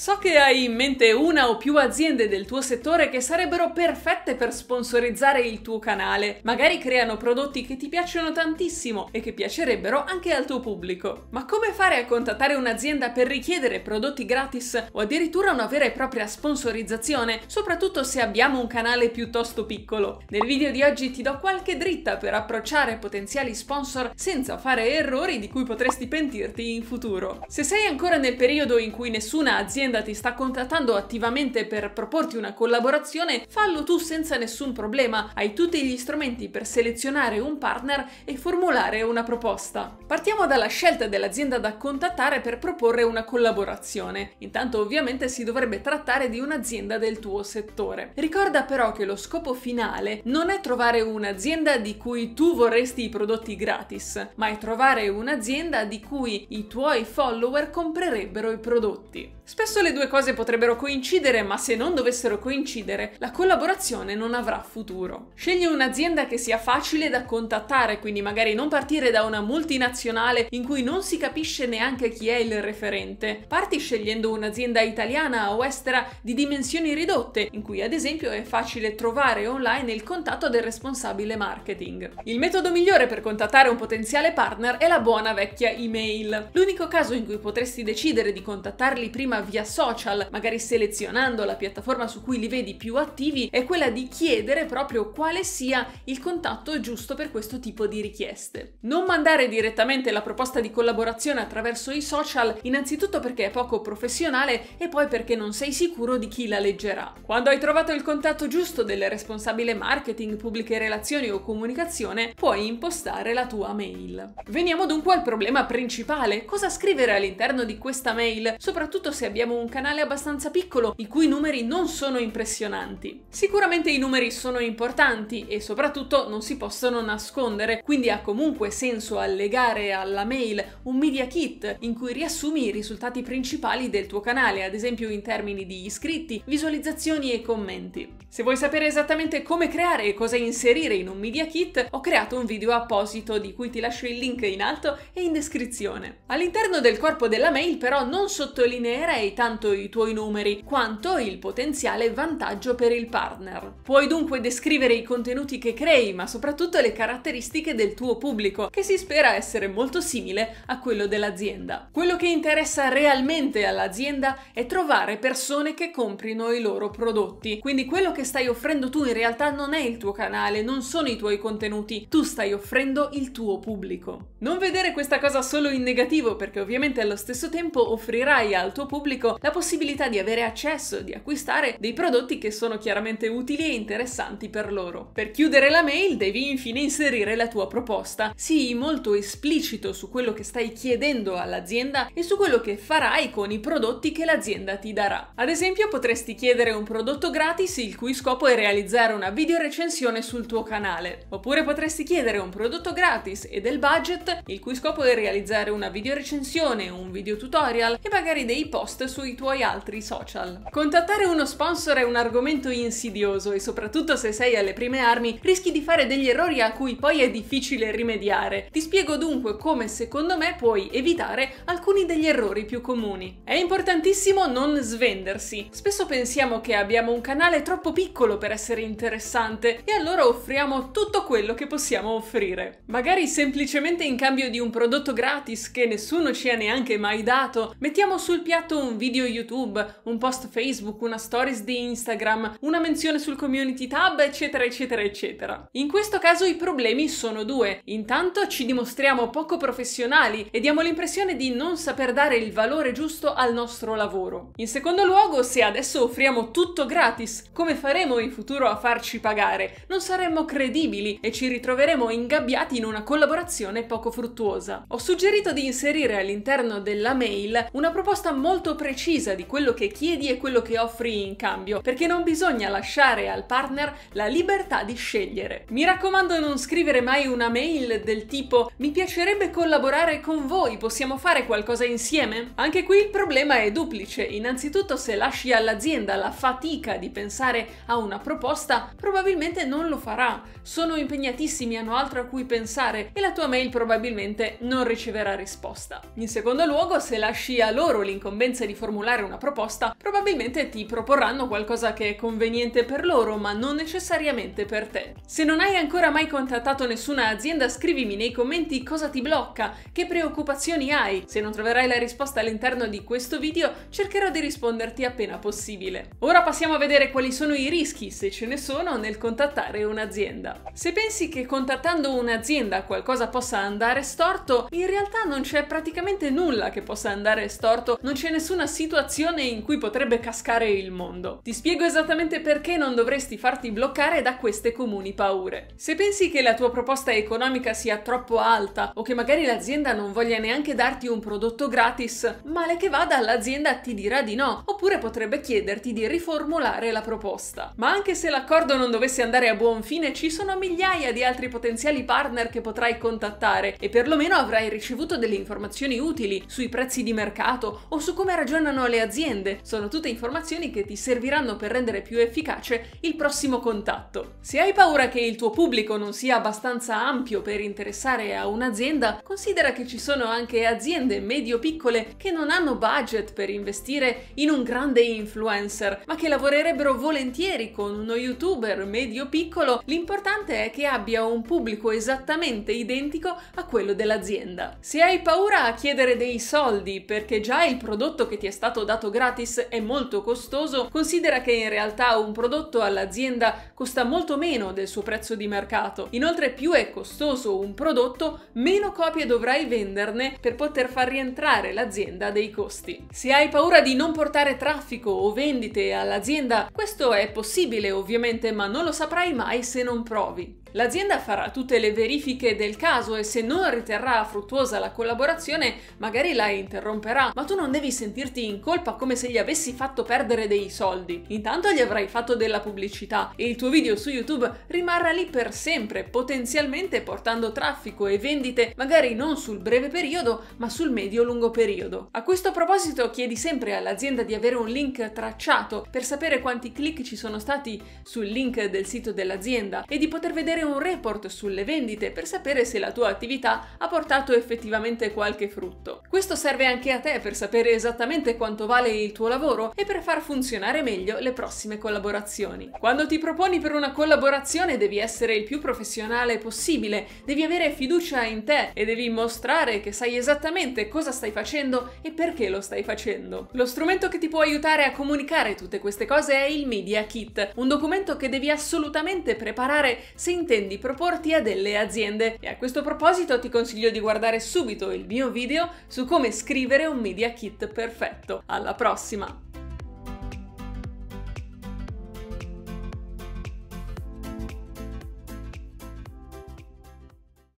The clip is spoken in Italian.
So che hai in mente una o più aziende del tuo settore che sarebbero perfette per sponsorizzare il tuo canale. Magari creano prodotti che ti piacciono tantissimo e che piacerebbero anche al tuo pubblico. Ma come fare a contattare un'azienda per richiedere prodotti gratis o addirittura una vera e propria sponsorizzazione, soprattutto se abbiamo un canale piuttosto piccolo? Nel video di oggi ti do qualche dritta per approcciare potenziali sponsor senza fare errori di cui potresti pentirti in futuro. Se sei ancora nel periodo in cui nessuna azienda un'azienda ti sta contattando attivamente per proporti una collaborazione, fallo tu senza nessun problema, hai tutti gli strumenti per selezionare un partner e formulare una proposta. Partiamo dalla scelta dell'azienda da contattare per proporre una collaborazione. Intanto ovviamente si dovrebbe trattare di un'azienda del tuo settore. Ricorda però che lo scopo finale non è trovare un'azienda di cui tu vorresti i prodotti gratis, ma è trovare un'azienda di cui i tuoi follower comprerebbero i prodotti. Spesso Spesso le due cose potrebbero coincidere, ma se non dovessero coincidere, la collaborazione non avrà futuro. Scegli un'azienda che sia facile da contattare, quindi magari non partire da una multinazionale in cui non si capisce neanche chi è il referente. Parti scegliendo un'azienda italiana o estera di dimensioni ridotte, in cui ad esempio è facile trovare online il contatto del responsabile marketing. Il metodo migliore per contattare un potenziale partner è la buona vecchia email. L'unico caso in cui potresti decidere di contattarli prima via sia social, magari selezionando la piattaforma su cui li vedi più attivi, è quella di chiedere proprio quale sia il contatto giusto per questo tipo di richieste. Non mandare direttamente la proposta di collaborazione attraverso i social, innanzitutto perché è poco professionale e poi perché non sei sicuro di chi la leggerà. Quando hai trovato il contatto giusto del responsabile marketing, pubbliche relazioni o comunicazione, puoi impostare la tua mail. Veniamo dunque al problema principale, cosa scrivere all'interno di questa mail, soprattutto se abbiamo abbiamo un canale abbastanza piccolo i cui numeri non sono impressionanti. Sicuramente i numeri sono importanti e soprattutto non si possono nascondere, quindi ha comunque senso allegare alla mail un media kit in cui riassumi i risultati principali del tuo canale, ad esempio in termini di iscritti, visualizzazioni e commenti. Se vuoi sapere esattamente come creare e cosa inserire in un media kit, ho creato un video apposito di cui ti lascio il link in alto e in descrizione. All'interno del corpo della mail però non sottolineerei tanto i tuoi numeri quanto il potenziale vantaggio per il partner. Puoi dunque descrivere i contenuti che crei, ma soprattutto le caratteristiche del tuo pubblico, che si spera essere molto simile a quello dell'azienda. Quello che interessa realmente all'azienda è trovare persone che comprino i loro prodotti. Quindi quello che stai offrendo tu in realtà non è il tuo canale, non sono i tuoi contenuti, tu stai offrendo il tuo pubblico. Non vedere questa cosa solo in negativo, perché ovviamente allo stesso tempo offrirai al tuo pubblico la possibilità di avere accesso, di acquistare dei prodotti che sono chiaramente utili e interessanti per loro. Per chiudere la mail devi infine inserire la tua proposta. Sii molto esplicito su quello che stai chiedendo all'azienda e su quello che farai con i prodotti che l'azienda ti darà. Ad esempio potresti chiedere un prodotto gratis il cui scopo è realizzare una video recensione sul tuo canale. Oppure potresti chiedere un prodotto gratis e del budget il cui scopo è realizzare una video recensione, un video tutorial e magari dei post su sui tuoi altri social. Contattare uno sponsor è un argomento insidioso e soprattutto se sei alle prime armi rischi di fare degli errori a cui poi è difficile rimediare. Ti spiego dunque come secondo me puoi evitare alcuni degli errori più comuni. È importantissimo non svendersi. Spesso pensiamo che abbiamo un canale troppo piccolo per essere interessante e allora offriamo tutto quello che possiamo offrire. Magari semplicemente in cambio di un prodotto gratis che nessuno ci ha neanche mai dato, mettiamo sul piatto un video video YouTube, un post Facebook, una stories di Instagram, una menzione sul community tab, eccetera, eccetera, eccetera. In questo caso i problemi sono due. Intanto ci dimostriamo poco professionali e diamo l'impressione di non saper dare il valore giusto al nostro lavoro. In secondo luogo, se adesso offriamo tutto gratis, come faremo in futuro a farci pagare? Non saremmo credibili e ci ritroveremo ingabbiati in una collaborazione poco fruttuosa. Ho suggerito di inserire all'interno della mail una proposta molto precisa precisa di quello che chiedi e quello che offri in cambio, perché non bisogna lasciare al partner la libertà di scegliere. Mi raccomando non scrivere mai una mail del tipo mi piacerebbe collaborare con voi, possiamo fare qualcosa insieme? Anche qui il problema è duplice. Innanzitutto se lasci all'azienda la fatica di pensare a una proposta, probabilmente non lo farà. Sono impegnatissimi, hanno altro a cui pensare e la tua mail probabilmente non riceverà risposta. In secondo luogo, se lasci a loro l'incombenza di formulare formulare una proposta, probabilmente ti proporranno qualcosa che è conveniente per loro, ma non necessariamente per te. Se non hai ancora mai contattato nessuna azienda, scrivimi nei commenti cosa ti blocca, che preoccupazioni hai. Se non troverai la risposta all'interno di questo video, cercherò di risponderti appena possibile. Ora passiamo a vedere quali sono i rischi, se ce ne sono, nel contattare un'azienda. Se pensi che contattando un'azienda qualcosa possa andare storto, in realtà non c'è praticamente nulla che possa andare storto, non c'è nessuna situazione in cui potrebbe cascare il mondo. Ti spiego esattamente perché non dovresti farti bloccare da queste comuni paure. Se pensi che la tua proposta economica sia troppo alta o che magari l'azienda non voglia neanche darti un prodotto gratis, male che vada l'azienda ti dirà di no, oppure potrebbe chiederti di riformulare la proposta. Ma anche se l'accordo non dovesse andare a buon fine, ci sono migliaia di altri potenziali partner che potrai contattare e perlomeno avrai ricevuto delle informazioni utili sui prezzi di mercato o su come ragionare funzionano le aziende. Sono tutte informazioni che ti serviranno per rendere più efficace il prossimo contatto. Se hai paura che il tuo pubblico non sia abbastanza ampio per interessare a un'azienda, considera che ci sono anche aziende medio-piccole che non hanno budget per investire in un grande influencer, ma che lavorerebbero volentieri con uno youtuber medio-piccolo. L'importante è che abbia un pubblico esattamente identico a quello dell'azienda. Se hai paura a chiedere dei soldi perché già il prodotto che ti è è stato dato gratis è molto costoso, considera che in realtà un prodotto all'azienda costa molto meno del suo prezzo di mercato. Inoltre più è costoso un prodotto, meno copie dovrai venderne per poter far rientrare l'azienda dei costi. Se hai paura di non portare traffico o vendite all'azienda, questo è possibile ovviamente, ma non lo saprai mai se non provi. L'azienda farà tutte le verifiche del caso e se non riterrà fruttuosa la collaborazione magari la interromperà, ma tu non devi sentirti in colpa come se gli avessi fatto perdere dei soldi. Intanto gli avrai fatto della pubblicità e il tuo video su YouTube rimarrà lì per sempre, potenzialmente portando traffico e vendite magari non sul breve periodo ma sul medio-lungo periodo. A questo proposito chiedi sempre all'azienda di avere un link tracciato per sapere quanti click ci sono stati sul link del sito dell'azienda e di poter vedere avere un report sulle vendite per sapere se la tua attività ha portato effettivamente qualche frutto. Questo serve anche a te per sapere esattamente quanto vale il tuo lavoro e per far funzionare meglio le prossime collaborazioni. Quando ti proponi per una collaborazione devi essere il più professionale possibile, devi avere fiducia in te e devi mostrare che sai esattamente cosa stai facendo e perché lo stai facendo. Lo strumento che ti può aiutare a comunicare tutte queste cose è il Media Kit, un documento che devi assolutamente preparare se intendi intendi proporti a delle aziende. E a questo proposito ti consiglio di guardare subito il mio video su come scrivere un media kit perfetto. Alla prossima!